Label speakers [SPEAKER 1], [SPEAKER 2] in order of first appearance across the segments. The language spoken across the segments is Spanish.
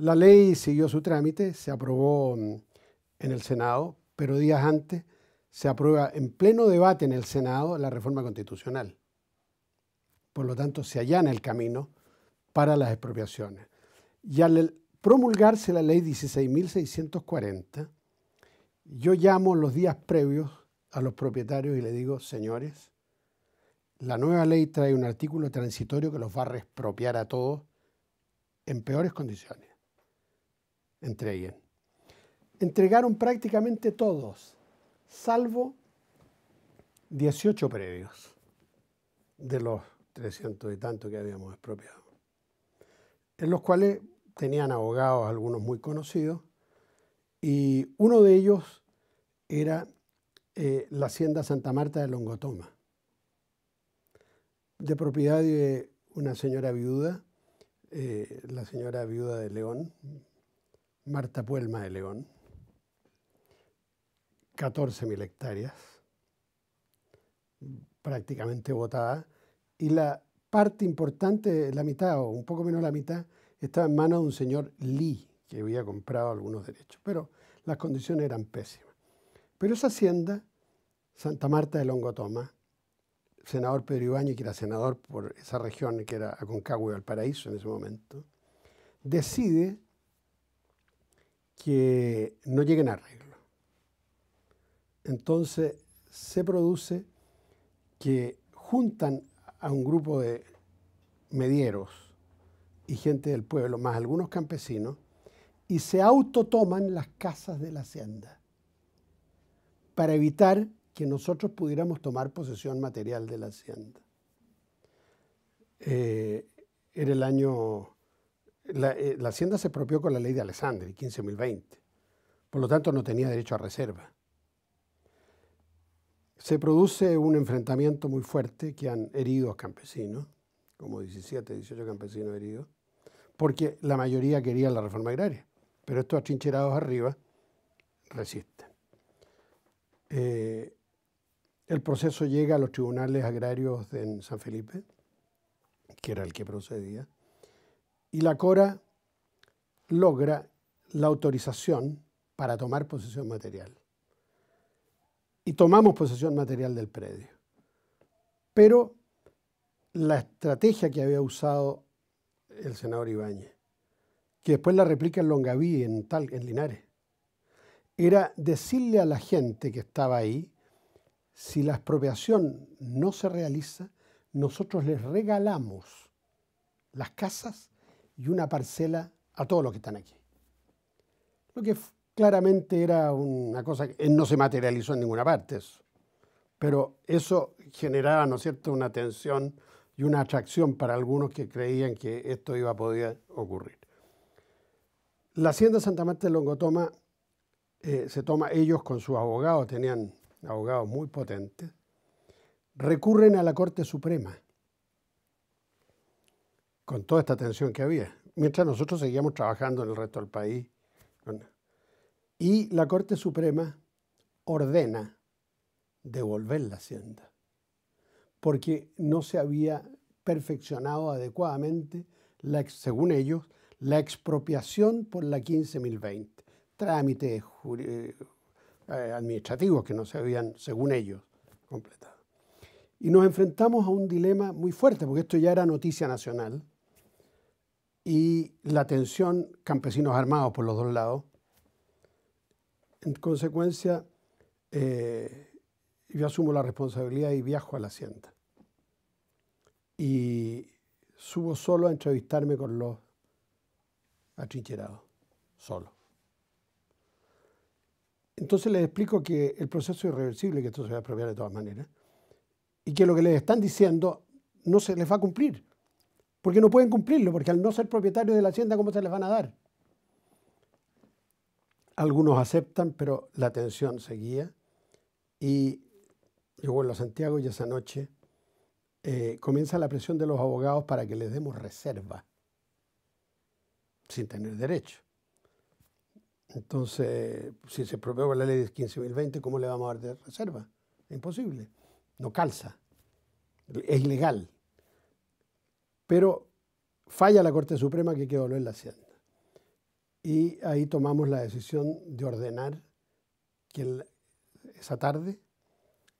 [SPEAKER 1] La ley siguió su trámite, se aprobó mm, en el Senado, pero días antes se aprueba en pleno debate en el Senado la reforma constitucional. Por lo tanto, se allana el camino para las expropiaciones. Y al promulgarse la ley 16.640, yo llamo los días previos a los propietarios y les digo, señores, la nueva ley trae un artículo transitorio que los va a expropiar a todos en peores condiciones entreguen. Entregaron prácticamente todos, salvo 18 predios de los 300 y tanto que habíamos expropiado, en los cuales tenían abogados, algunos muy conocidos, y uno de ellos era eh, la hacienda Santa Marta de Longotoma, de propiedad de una señora viuda, eh, la señora viuda de León, Marta Puelma de León, 14.000 hectáreas, prácticamente botada, y la parte importante, la mitad o un poco menos la mitad, estaba en manos de un señor Lee, que había comprado algunos derechos, pero las condiciones eran pésimas. Pero esa hacienda, Santa Marta de Longotoma, senador Pedro Ibañez, que era senador por esa región que era Aconcagua y Valparaíso en ese momento, decide que no lleguen a arreglo. Entonces se produce que juntan a un grupo de medieros y gente del pueblo, más algunos campesinos, y se autotoman las casas de la hacienda para evitar que nosotros pudiéramos tomar posesión material de la hacienda. Eh, era el año eh, la, hacienda se apropió con la ley de Alessandri, 15.020. Por lo tanto, no tenía derecho a reserva. Se produce un enfrentamiento muy fuerte que han herido a campesinos, como 17, 18 campesinos heridos, porque la mayoría quería la reforma agraria. Pero estos atrincherados arriba resisten. Eh, el proceso llega a los tribunales agrarios de San Felipe, que era el que procedía y la Cora logra la autorización para tomar posesión material. Y tomamos posesión material del predio. Pero la estrategia que había usado el senador Ibáñez, que después la replica en Longaví, en, tal, en Linares, era decirle a la gente que estaba ahí, si la expropiación no se realiza, nosotros les regalamos las casas y una parcela a todos los que están aquí. Lo que claramente era una cosa que no se materializó en ninguna parte, pero eso generaba, ¿no es cierto?, una tensión y una atracción para algunos que creían que esto iba a poder ocurrir. La hacienda Santa Marta de Longotoma eh, se toma ellos con sus abogados, tenían abogados muy potentes, recurren a la Corte Suprema con toda esta tensión que había, mientras nosotros seguíamos trabajando en el resto del país. Y la Corte Suprema ordena devolver la hacienda, porque no se había perfeccionado adecuadamente, según ellos, la expropiación por la 15.020, trámites eh, eh, administrativos que no se habían, según ellos, completado. Y nos enfrentamos a un dilema muy fuerte, porque esto ya era noticia nacional, y la tensión campesinos armados por los dos lados. En consecuencia, eh, yo asumo la responsabilidad y viajo a la hacienda. Y subo solo a entrevistarme con los atrincherados, solo. Entonces les explico que el proceso es irreversible, que esto se va a apropiar de todas maneras, y que lo que les están diciendo no se les va a cumplir. Porque no pueden cumplirlo, porque al no ser propietarios de la hacienda, ¿cómo se les van a dar? Algunos aceptan, pero la tensión seguía. Y yo vuelvo a Santiago y esa noche eh, comienza la presión de los abogados para que les demos reserva, sin tener derecho. Entonces, si se propone la ley de 15.020, ¿cómo le vamos a dar de reserva? Es imposible. No calza. Es ilegal. Pero falla la Corte Suprema que quedó en la hacienda. Y ahí tomamos la decisión de ordenar que esa tarde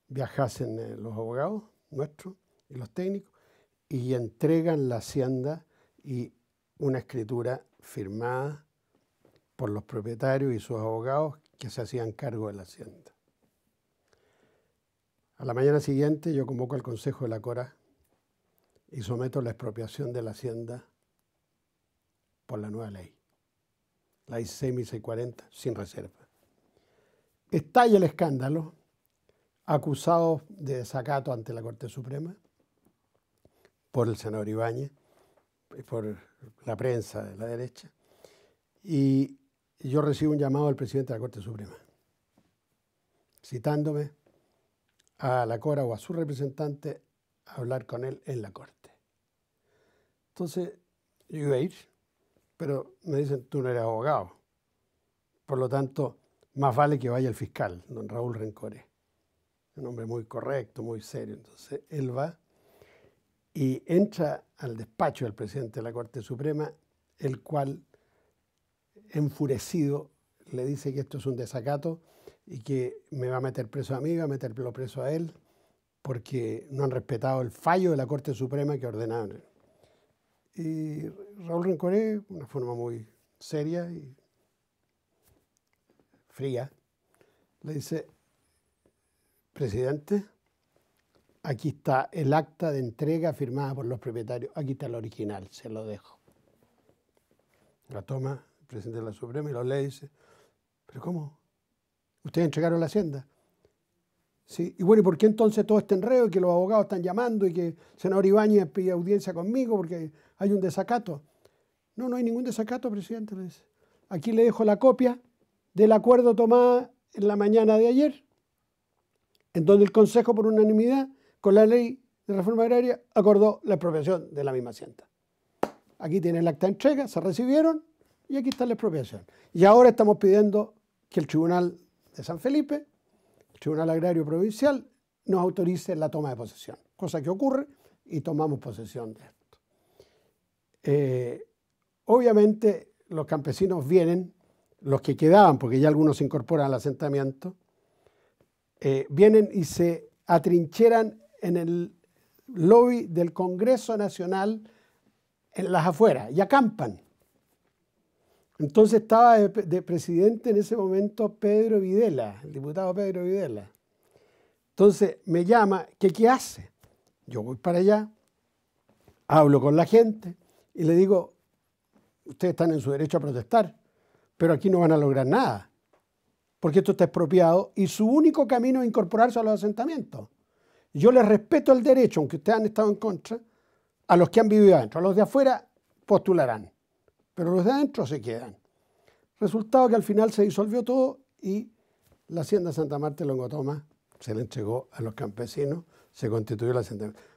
[SPEAKER 1] viajasen eh, los abogados nuestros y los técnicos y entregan la hacienda y una escritura firmada por los propietarios y sus abogados que se hacían cargo de la hacienda. A la mañana siguiente yo convoco al Consejo de la Cora y someto la expropiación de la hacienda por la nueva ley, la i sin reserva. Estalla el escándalo, acusados de desacato ante la Corte Suprema por el senador Ibáñez, por la prensa de la derecha, y yo recibo un llamado del presidente de la Corte Suprema, citándome a la Cora o a su representante a hablar con él en la Corte. Entonces, yo iba a ir, pero me dicen, tú no eres abogado. Por lo tanto, más vale que vaya el fiscal, don Raúl Rencore. Un hombre muy correcto, muy serio. Entonces, él va y entra al despacho del presidente de la Corte Suprema, el cual, enfurecido, le dice que esto es un desacato y que me va a meter preso a mí, va a meterlo preso a él, porque no han respetado el fallo de la Corte Suprema que ordenaron. Y Raúl Rencoré, una forma muy seria y fría, le dice, presidente, aquí está el acta de entrega firmada por los propietarios, aquí está el original, se lo dejo. La toma el presidente de la Suprema y lo lee y dice, pero ¿cómo? ¿Ustedes entregaron la hacienda? Sí. Y bueno, ¿y por qué entonces todo este enredo y que los abogados están llamando y que el senador Ibañez pide audiencia conmigo porque hay un desacato. No, no hay ningún desacato, presidente. Aquí le dejo la copia del acuerdo tomado en la mañana de ayer, en donde el Consejo, por unanimidad, con la ley de reforma agraria, acordó la expropiación de la misma hacienda. Aquí tiene el acta de entrega, se recibieron y aquí está la expropiación. Y ahora estamos pidiendo que el Tribunal de San Felipe, el Tribunal Agrario Provincial, nos autorice la toma de posesión, cosa que ocurre y tomamos posesión de esto. Eh, obviamente los campesinos vienen, los que quedaban, porque ya algunos se incorporan al asentamiento, eh, vienen y se atrincheran en el lobby del Congreso Nacional en las afueras y acampan. Entonces estaba de, presidente en ese momento Pedro Videla, el diputado Pedro Videla. Entonces me llama, ¿qué, ¿qué hace? Yo voy para allá, hablo con la gente, y le digo, ustedes están en su derecho a protestar, pero aquí no van a lograr nada, porque esto está expropiado y su único camino es incorporarse a los asentamientos. Yo les respeto el derecho, aunque ustedes han estado en contra, a los que han vivido adentro, a los de afuera postularán, pero los de adentro se quedan. Resultado que al final se disolvió todo y la hacienda Santa Marta de Longotoma se le entregó a los campesinos, se constituyó el asentamiento.